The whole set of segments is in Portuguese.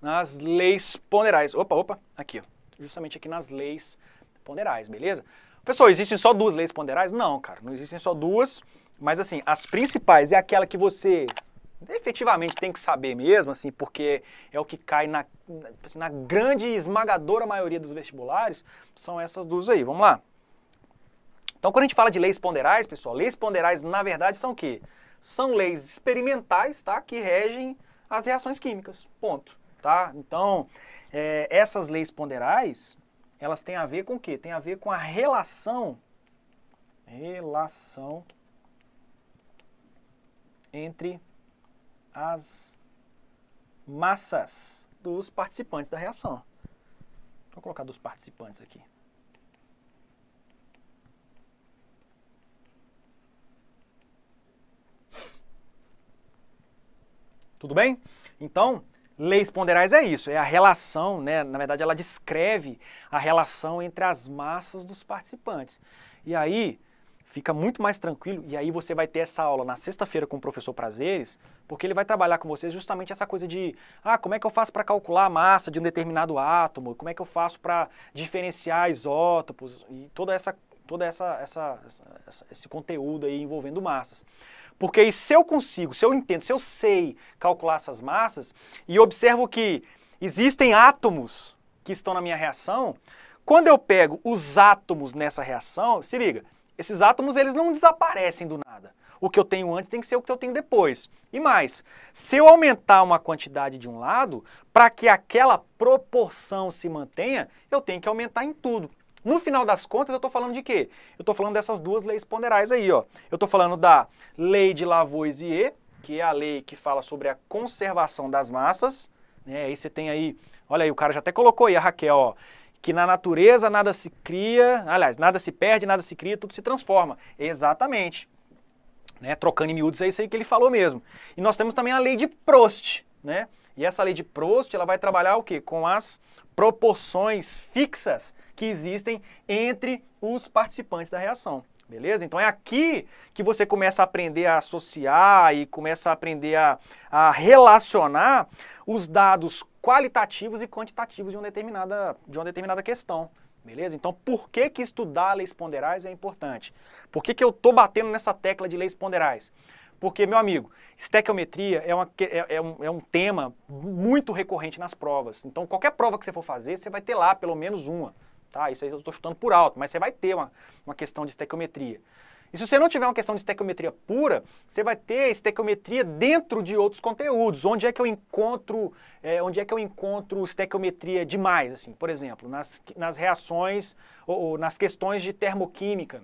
nas leis ponderais. Opa, opa, aqui, ó. justamente aqui nas leis ponderais, beleza? Pessoal, existem só duas leis ponderais? Não, cara, não existem só duas, mas assim, as principais é aquela que você efetivamente tem que saber mesmo, assim, porque é o que cai na, assim, na grande e esmagadora maioria dos vestibulares, são essas duas aí. Vamos lá. Então, quando a gente fala de leis ponderais, pessoal, leis ponderais, na verdade, são o quê? São leis experimentais, tá? Que regem as reações químicas. Ponto tá? Então, é, essas leis ponderais, elas têm a ver com o quê? Tem a ver com a relação, relação entre as massas dos participantes da reação. Vou colocar dos participantes aqui. Tudo bem? Então, Leis ponderais é isso, é a relação, né? na verdade ela descreve a relação entre as massas dos participantes. E aí fica muito mais tranquilo, e aí você vai ter essa aula na sexta-feira com o professor Prazeres, porque ele vai trabalhar com vocês justamente essa coisa de, ah, como é que eu faço para calcular a massa de um determinado átomo, como é que eu faço para diferenciar isótopos, e toda essa toda essa, essa, essa, esse conteúdo aí envolvendo massas. Porque se eu consigo, se eu entendo, se eu sei calcular essas massas e observo que existem átomos que estão na minha reação, quando eu pego os átomos nessa reação, se liga, esses átomos eles não desaparecem do nada. O que eu tenho antes tem que ser o que eu tenho depois. E mais, se eu aumentar uma quantidade de um lado, para que aquela proporção se mantenha, eu tenho que aumentar em tudo. No final das contas, eu estou falando de quê? Eu estou falando dessas duas leis ponderais aí, ó. Eu estou falando da lei de Lavoisier, que é a lei que fala sobre a conservação das massas, né? Aí você tem aí, olha aí, o cara já até colocou aí a Raquel, ó, que na natureza nada se cria, aliás, nada se perde, nada se cria, tudo se transforma. Exatamente. Né? Trocando em miúdos, é isso aí que ele falou mesmo. E nós temos também a lei de Prost, né? E essa lei de Proust, ela vai trabalhar o quê? Com as proporções fixas que existem entre os participantes da reação. Beleza? Então é aqui que você começa a aprender a associar e começa a aprender a, a relacionar os dados qualitativos e quantitativos de uma determinada, de uma determinada questão. Beleza? Então, por que, que estudar leis ponderais é importante? Por que, que eu estou batendo nessa tecla de leis ponderais? Porque, meu amigo, estequiometria é, uma, é, é, um, é um tema muito recorrente nas provas. Então, qualquer prova que você for fazer, você vai ter lá pelo menos uma. Tá? Isso aí eu estou chutando por alto, mas você vai ter uma, uma questão de estequiometria. E se você não tiver uma questão de estequiometria pura, você vai ter estequiometria dentro de outros conteúdos. Onde é que eu encontro, é, onde é que eu encontro estequiometria demais, assim? Por exemplo, nas, nas reações ou, ou nas questões de termoquímica.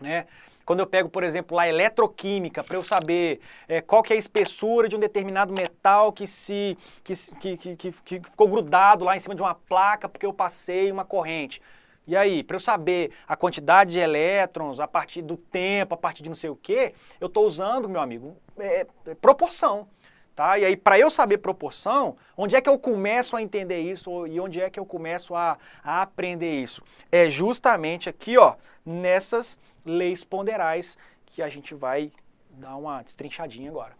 Né? Quando eu pego, por exemplo, a eletroquímica, para eu saber é, qual que é a espessura de um determinado metal que se que, que, que, que ficou grudado lá em cima de uma placa porque eu passei uma corrente. E aí, para eu saber a quantidade de elétrons a partir do tempo, a partir de não sei o quê, eu estou usando, meu amigo, é, proporção. Tá? E aí, para eu saber proporção, onde é que eu começo a entender isso e onde é que eu começo a, a aprender isso? É justamente aqui, ó, nessas leis ponderais que a gente vai dar uma destrinchadinha agora.